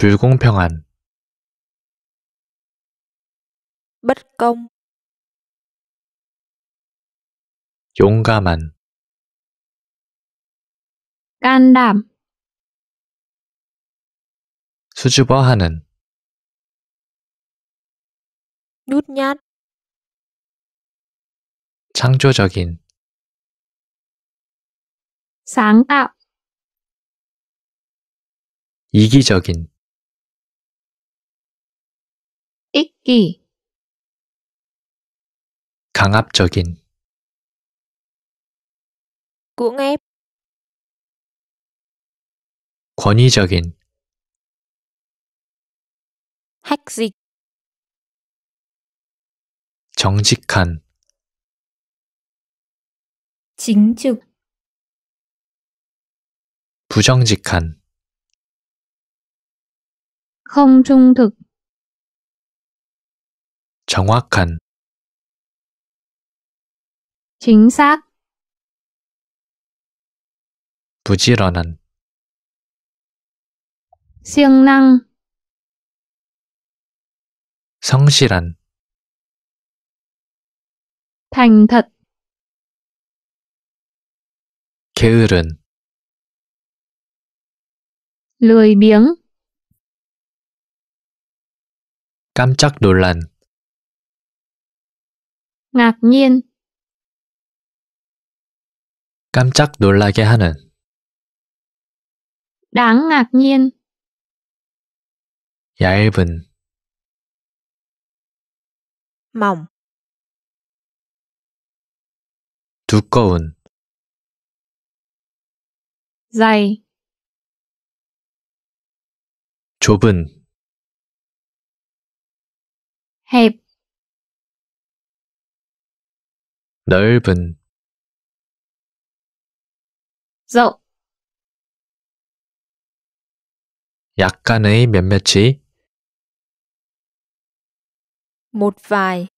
불공평한 bất công 용감한 can đảm 수줍어하는 nhút nhát 창조적인 sáng tạo 이기적인 끼 강압적인 cưỡng ép 권위적인 hách dịch 정직한 chính trực 부정직한 không trung thực 정확한 chính xác 부지런한 siêng năng 성실한 thành thật 게으른 lười biếng 깜짝 놀란 ngạc nhiên 깜짝 놀라게 하는 đáng ngạc nhiên 얇은 dạ, mỏng 두꺼운 dày 좁은 hẹp 넓은 rộng 약간의 몇몇이 một vài